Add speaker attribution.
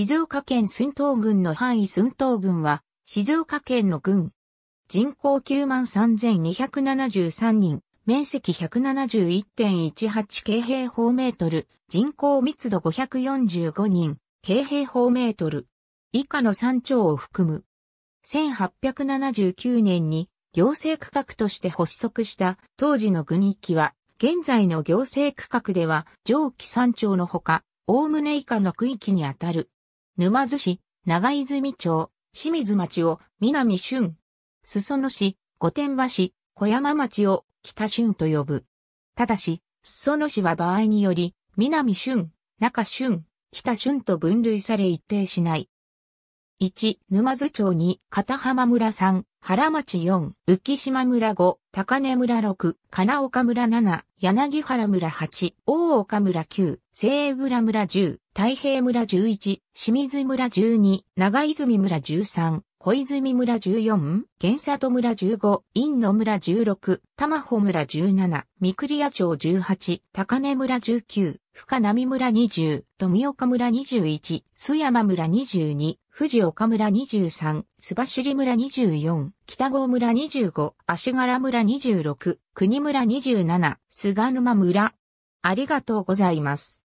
Speaker 1: 静岡県寸東郡の範囲寸東郡は、静岡県の郡。人口93,273人、面積171.18京平方メートル、人口密度545人、京平方メートル。以下の山町を含む。1879年に行政区画として発足した当時の郡域は、現在の行政区画では上記山町のほか、おおむね以下の区域にあたる。沼津市、長泉町、清水町を南春、裾野市、御殿場市、小山町を北春と呼ぶ。ただし、裾野市は場合により、南春、中春、北春と分類され一定しない。1、沼津町2、片浜村3、原町4、浮島村5、高根村6、金岡村7、柳原村8、大岡村9、西江村10、太平村11、清水村12、長泉村13、小泉村14、源里村15、院野村16、玉穂村17、三栗屋町18、高根村19、深波村20、富岡村21、須山村22、富士岡村23、須走村24、北郷村25、足柄村26、国村27、菅沼村。ありがとうございます。